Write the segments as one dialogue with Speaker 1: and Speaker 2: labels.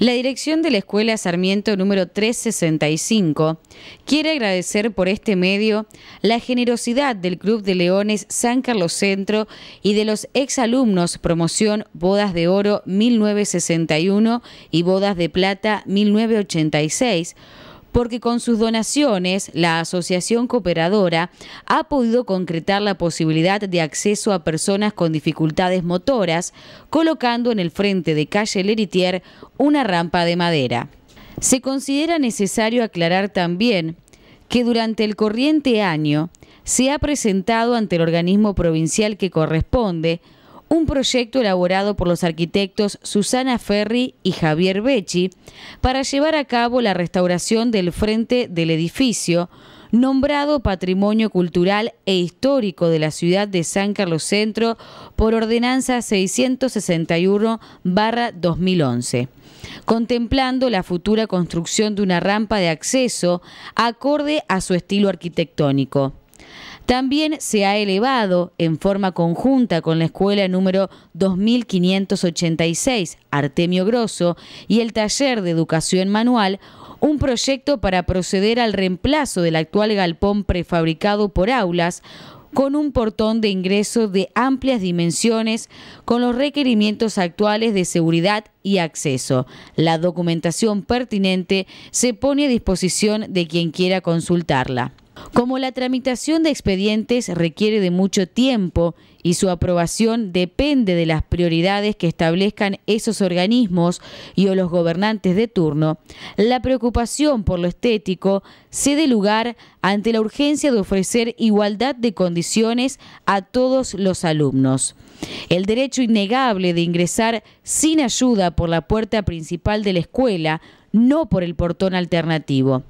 Speaker 1: La dirección de la Escuela Sarmiento número 365 quiere agradecer por este medio la generosidad del Club de Leones San Carlos Centro y de los exalumnos promoción Bodas de Oro 1961 y Bodas de Plata 1986 porque con sus donaciones la Asociación Cooperadora ha podido concretar la posibilidad de acceso a personas con dificultades motoras, colocando en el frente de calle Leritier una rampa de madera. Se considera necesario aclarar también que durante el corriente año se ha presentado ante el organismo provincial que corresponde un proyecto elaborado por los arquitectos Susana Ferri y Javier Becci para llevar a cabo la restauración del frente del edificio, nombrado Patrimonio Cultural e Histórico de la ciudad de San Carlos Centro por ordenanza 661-2011, contemplando la futura construcción de una rampa de acceso acorde a su estilo arquitectónico. También se ha elevado en forma conjunta con la escuela número 2586 Artemio Grosso y el taller de educación manual un proyecto para proceder al reemplazo del actual galpón prefabricado por aulas con un portón de ingreso de amplias dimensiones con los requerimientos actuales de seguridad y acceso. La documentación pertinente se pone a disposición de quien quiera consultarla. Como la tramitación de expedientes requiere de mucho tiempo y su aprobación depende de las prioridades que establezcan esos organismos y o los gobernantes de turno, la preocupación por lo estético cede lugar ante la urgencia de ofrecer igualdad de condiciones a todos los alumnos. El derecho innegable de ingresar sin ayuda por la puerta principal de la escuela no por el portón alternativo.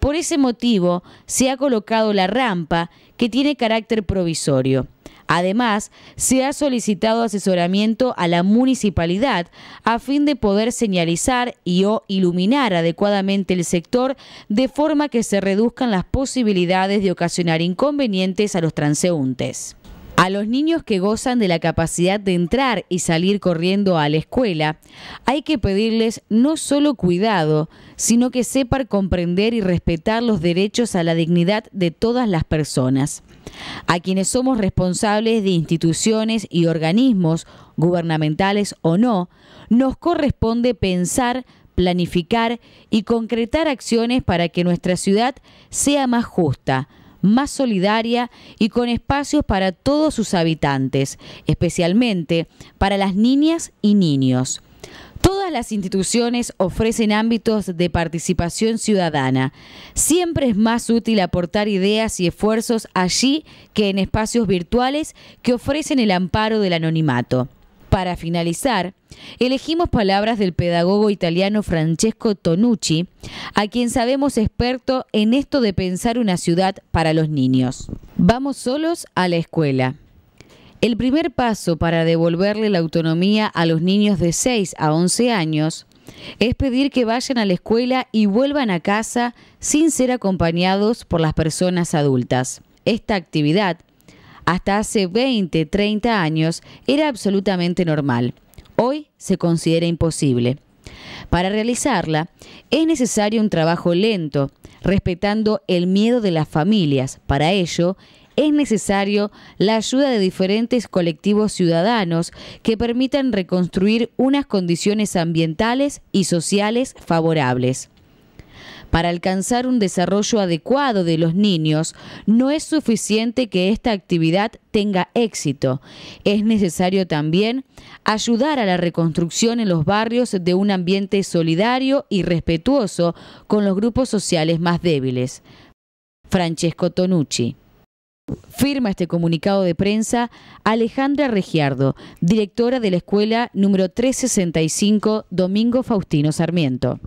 Speaker 1: Por ese motivo se ha colocado la rampa que tiene carácter provisorio. Además, se ha solicitado asesoramiento a la municipalidad a fin de poder señalizar y o iluminar adecuadamente el sector de forma que se reduzcan las posibilidades de ocasionar inconvenientes a los transeúntes. A los niños que gozan de la capacidad de entrar y salir corriendo a la escuela, hay que pedirles no solo cuidado, sino que sepan comprender y respetar los derechos a la dignidad de todas las personas. A quienes somos responsables de instituciones y organismos, gubernamentales o no, nos corresponde pensar, planificar y concretar acciones para que nuestra ciudad sea más justa, más solidaria y con espacios para todos sus habitantes, especialmente para las niñas y niños. Todas las instituciones ofrecen ámbitos de participación ciudadana. Siempre es más útil aportar ideas y esfuerzos allí que en espacios virtuales que ofrecen el amparo del anonimato. Para finalizar, elegimos palabras del pedagogo italiano Francesco Tonucci, a quien sabemos experto en esto de pensar una ciudad para los niños. Vamos solos a la escuela. El primer paso para devolverle la autonomía a los niños de 6 a 11 años es pedir que vayan a la escuela y vuelvan a casa sin ser acompañados por las personas adultas. Esta actividad hasta hace 20, 30 años era absolutamente normal. Hoy se considera imposible. Para realizarla es necesario un trabajo lento, respetando el miedo de las familias. Para ello, es necesario la ayuda de diferentes colectivos ciudadanos que permitan reconstruir unas condiciones ambientales y sociales favorables. Para alcanzar un desarrollo adecuado de los niños, no es suficiente que esta actividad tenga éxito. Es necesario también ayudar a la reconstrucción en los barrios de un ambiente solidario y respetuoso con los grupos sociales más débiles. Francesco Tonucci. Firma este comunicado de prensa Alejandra Regiardo, directora de la escuela número 365 Domingo Faustino Sarmiento.